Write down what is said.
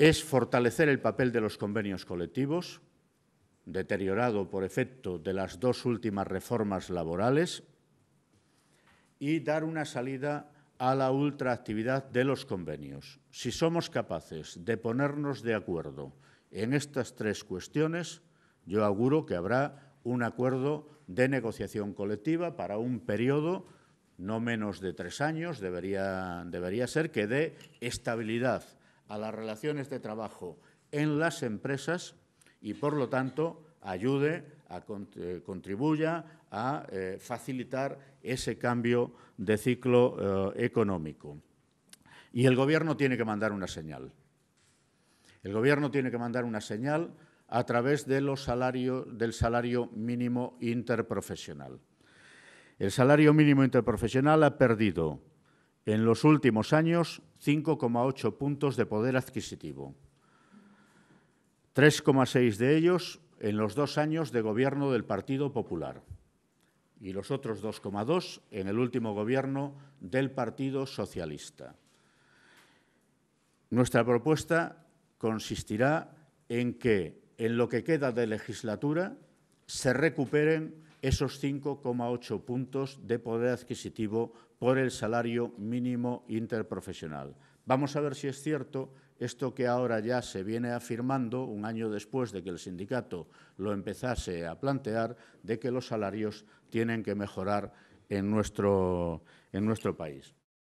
es fortalecer el papel de los convenios colectivos, deteriorado por efecto de las dos últimas reformas laborales, y dar una salida a la ultraactividad de los convenios. Si somos capaces de ponernos de acuerdo en estas tres cuestiones, yo auguro que habrá un acuerdo de negociación colectiva para un periodo no menos de tres años, debería, debería ser, que dé estabilidad a las relaciones de trabajo en las empresas y, por lo tanto, ayude, eh, contribuya a eh, facilitar ese cambio de ciclo eh, económico. Y el Gobierno tiene que mandar una señal. El Gobierno tiene que mandar una señal a través de los del salario mínimo interprofesional. El salario mínimo interprofesional ha perdido en los últimos años 5,8 puntos de poder adquisitivo, 3,6 de ellos en los dos años de gobierno del Partido Popular y los otros 2,2 en el último gobierno del Partido Socialista. Nuestra propuesta consistirá en que en lo que queda de legislatura se recuperen esos 5,8 puntos de poder adquisitivo por el salario mínimo interprofesional. Vamos a ver si es cierto esto que ahora ya se viene afirmando, un año después de que el sindicato lo empezase a plantear, de que los salarios tienen que mejorar en nuestro, en nuestro país.